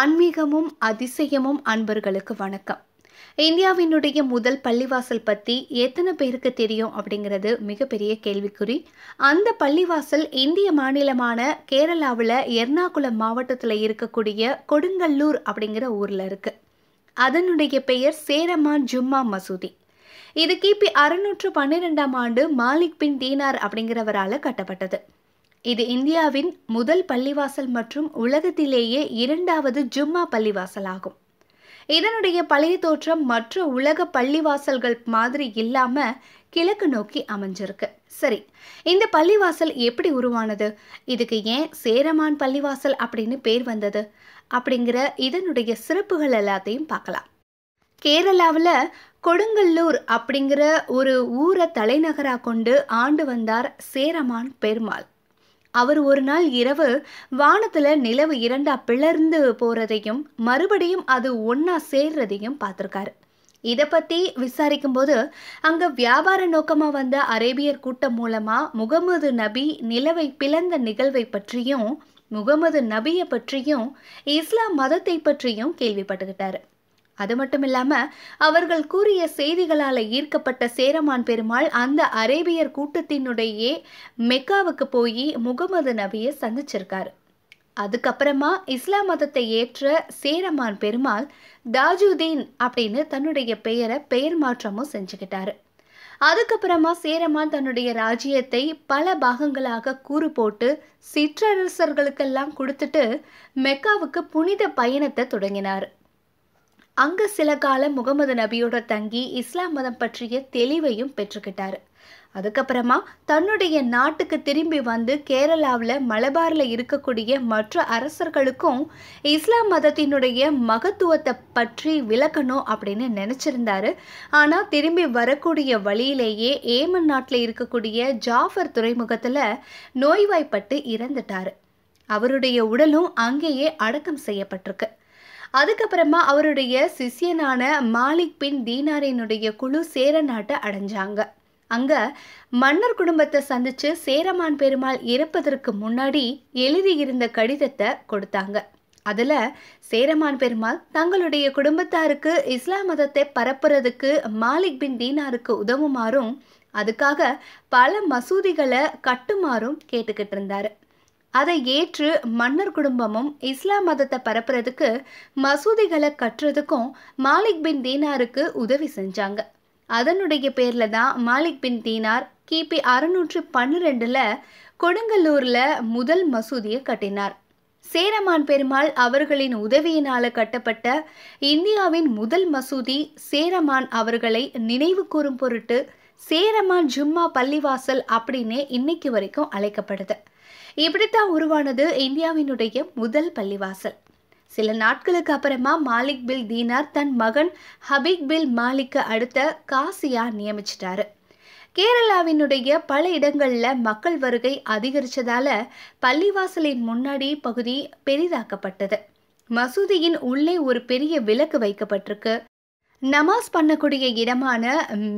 ஆன்மீகமும் அதிசயமும் அன்பர்களுக்கு வணக்கம் இந்தியாவினுடைய முதல் பள்ளிவாசல் பற்றி எத்தனை பேருக்கு தெரியும் அப்படிங்கிறது மிகப்பெரிய கேள்விக்குறி அந்த பள்ளிவாசல் இந்திய மாநிலமான கேரளாவில் எர்ணாகுளம் மாவட்டத்தில் இருக்கக்கூடிய கொடுங்கல்லூர் அப்படிங்கிற ஊரில் இருக்குது அதனுடைய பெயர் சேரமா ஜும்மா மசூதி இது கிபி அறுநூற்று பன்னிரெண்டாம் ஆண்டு மாலிக் பின் தீனார் அப்படிங்கிறவரால் கட்டப்பட்டது இது இந்தியாவின் முதல் பள்ளிவாசல் மற்றும் உலகத்திலேயே இரண்டாவது ஜும்மா பள்ளிவாசல் ஆகும் இதனுடைய பழைய தோற்றம் மற்ற உலக பள்ளிவாசல்கள் மாதிரி இல்லாம கிழக்கு நோக்கி அமைஞ்சிருக்கு சரி இந்த பள்ளிவாசல் எப்படி உருவானது இதுக்கு ஏன் சேரமான் பள்ளிவாசல் அப்படின்னு பேர் வந்தது அப்படிங்கிற இதனுடைய சிறப்புகள் எல்லாத்தையும் பார்க்கலாம் கேரளாவில் கொடுங்கல்லூர் அப்படிங்கிற ஒரு ஊரை தலைநகராக கொண்டு ஆண்டு வந்தார் சேரமான் பெருமாள் அவர் ஒரு நாள் இரவு வானத்தில் நிலவு இரண்டா பிளர்ந்து போகிறதையும் மறுபடியும் அது ஒன்றா சேர்றதையும் பார்த்துருக்காரு இதை பற்றி விசாரிக்கும்போது அங்கே வியாபார நோக்கமாக வந்த அரேபியர் கூட்டம் மூலமாக முகமது நபி நிலவை பிளந்த நிகழ்வை பற்றியும் முகமது நபியை பற்றியும் இஸ்லாம் மதத்தை பற்றியும் கேள்விப்பட்டுக்கிட்டாரு அது மட்டும் இல்லாம அவர்கள் கூறிய செய்திகளால் ஈர்க்கப்பட்ட சேரமான் பெருமாள் அந்த அரேபியர் கூட்டத்தினுடையே மெக்காவுக்கு போய் முகமது நபியை சந்திச்சிருக்காரு அதுக்கப்புறமா இஸ்லாம் மதத்தை ஏற்ற சேரமான் பெருமாள் தாஜுதீன் அப்படின்னு தன்னுடைய பெயரை பெயர் மாற்றமும் செஞ்சுக்கிட்டாரு அதுக்கப்புறமா சேரமான் தன்னுடைய ராஜ்யத்தை பல பாகங்களாக கூறு போட்டு சிற்றரசர்களுக்கெல்லாம் கொடுத்துட்டு மெக்காவுக்கு புனித பயணத்தை தொடங்கினார் அங்கே சில காலம் முகமது நபியோட தங்கி இஸ்லாம் மதம் பற்றிய தெளிவையும் பெற்றுக்கிட்டார் அதுக்கப்புறமா தன்னுடைய நாட்டுக்கு திரும்பி வந்து கேரளாவில் மலபாரில் இருக்கக்கூடிய மற்ற அரசர்களுக்கும் இஸ்லாம் மதத்தினுடைய மகத்துவத்தை பற்றி விளக்கணும் அப்படின்னு நினச்சிருந்தாரு ஆனால் திரும்பி வரக்கூடிய வழியிலேயே ஏமன் நாட்டில் இருக்கக்கூடிய ஜாஃபர் துறைமுகத்தில் நோய்வாய்ப்பட்டு இறந்துட்டார் அவருடைய உடலும் அங்கேயே அடக்கம் செய்யப்பட்டிருக்கு அதுக்கப்புறமா அவருடைய சிஷியனான மாலிக் பின் தீனாரினுடைய குழு சேர நாட்டை அடைஞ்சாங்க அங்க மன்னர் குடும்பத்தை சந்திச்சு சேரமான் பெருமாள் இறப்பதற்கு முன்னாடி எழுதியிருந்த கடிதத்தை கொடுத்தாங்க அதில் சேரமான் பெருமாள் தங்களுடைய குடும்பத்தாருக்கு இஸ்லாம் மதத்தை பரப்புறதுக்கு மாலிக் பின் தீனாருக்கு உதவுமாறும் அதுக்காக பல மசூதிகளை கட்டுமாறும் கேட்டுக்கிட்டு இருந்தாரு அதை ஏற்று மன்னர் குடும்பமும் இஸ்லாம் மதத்தை பரப்புறதுக்கு மசூதிகளை கட்டுறதுக்கும் மாலிக் பின் தீனாருக்கு உதவி செஞ்சாங்க அதனுடைய பேரில் தான் மாலிக் பின் தீனார் கிபி அறுநூற்று பன்னிரெண்டில் கொடுங்கல்லூரில் முதல் மசூதியை கட்டினார் சேரமான் பெருமாள் அவர்களின் உதவியினால் கட்டப்பட்ட இந்தியாவின் முதல் மசூதி சேரமான் அவர்களை நினைவு கூறும் பொருட்டு சேரமான் ஜும்மா பள்ளிவாசல் அப்படின்னே இன்னைக்கு வரைக்கும் அழைக்கப்படுது இப்படித்தான் உருவானது இந்தியாவினுடைய முதல் பள்ளிவாசல் சில நாட்களுக்கு அப்புறமா மாலிக் பில் தீனார் தன் மகன் ஹபீக் பில் மாலிக்கு அடுத்த காசியா நியமிச்சிட்டாரு கேரளாவினுடைய பல இடங்களில் மக்கள் வருகை அதிகரித்ததால் பள்ளிவாசலின் முன்னாடி பகுதி பெரிதாக்கப்பட்டது மசூதியின் உள்ளே ஒரு பெரிய விளக்கு வைக்கப்பட்டிருக்கு நமாஸ் பண்ணக்கூடிய இடமான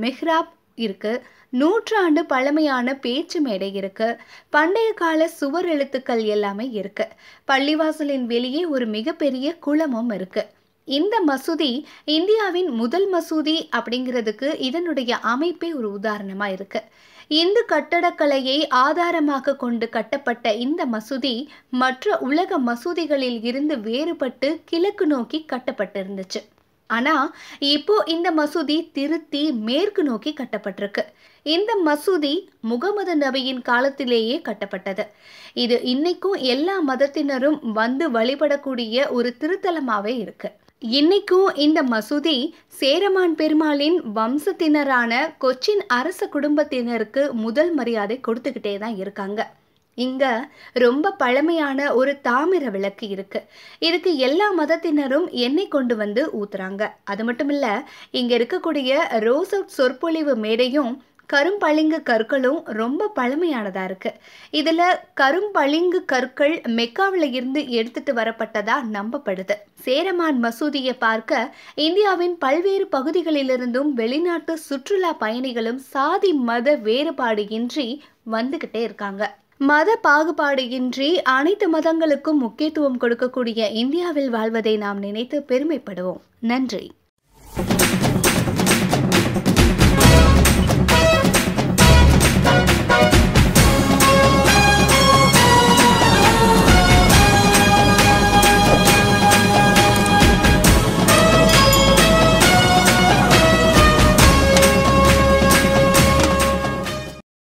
மெஹ்ராப் இருக்குது நூற்றாண்டு பழமையான பேச்சு மேடை இருக்கு பண்டைய கால சுவர் எழுத்துக்கள் எல்லாமே இருக்கு பள்ளிவாசலின் வெளியே ஒரு மிகப்பெரிய குளமும் இருக்கு இந்த மசூதி இந்தியாவின் முதல் மசூதி அப்படிங்கிறதுக்கு இதனுடைய அமைப்பே ஒரு உதாரணமா இருக்கு இந்து கட்டடக்கலையை ஆதாரமாக கொண்டு கட்டப்பட்ட இந்த மசூதி மற்ற உலக மசூதிகளில் இருந்து வேறுபட்டு கிழக்கு நோக்கி கட்டப்பட்டிருந்துச்சு ஆனால் இப்போ இந்த மசூதி திருத்தி மேற்கு நோக்கி கட்டப்பட்டிருக்கு இந்த மசூதி முகமது நபியின் காலத்திலேயே கட்டப்பட்டது இது இன்னைக்கும் எல்லா மதத்தினரும் வந்து வழிபடக்கூடிய ஒரு திருத்தலமாகவே இருக்கு இன்னைக்கும் இந்த மசூதி சேரமான் பெருமாளின் வம்சத்தினரான கொச்சின் அரச குடும்பத்தினருக்கு முதல் மரியாதை கொடுத்துக்கிட்டே தான் இருக்காங்க இங்க ரொம்ப பழமையான ஒரு தாமிர விளக்கு இருக்கு இதுக்கு எல்லா மதத்தினரும் எண்ணெய் கொண்டு வந்து ஊத்துறாங்க அது மட்டும் இல்ல இங்க இருக்கக்கூடிய ரோசவுட் சொற்பொழிவு மேடையும் கரும்பளிங்கு கற்களும் ரொம்ப பழமையானதாக இருக்குது இதில் கரும்பளிங்கு கற்கள் மெக்காவில் இருந்து எடுத்துட்டு வரப்பட்டதாக நம்பப்படுது சேரமான் மசூதியை பார்க்க இந்தியாவின் பல்வேறு பகுதிகளிலிருந்தும் வெளிநாட்டு சுற்றுலா பயணிகளும் சாதி மத வேறுபாடு இன்றி வந்துக்கிட்டே இருக்காங்க மத பாகுபாடு இன்றி அனைத்து மதங்களுக்கும் முக்கியத்துவம் கொடுக்கக்கூடிய இந்தியாவில் வாழ்வதை நாம் நினைத்து பெருமைப்படுவோம் நன்றி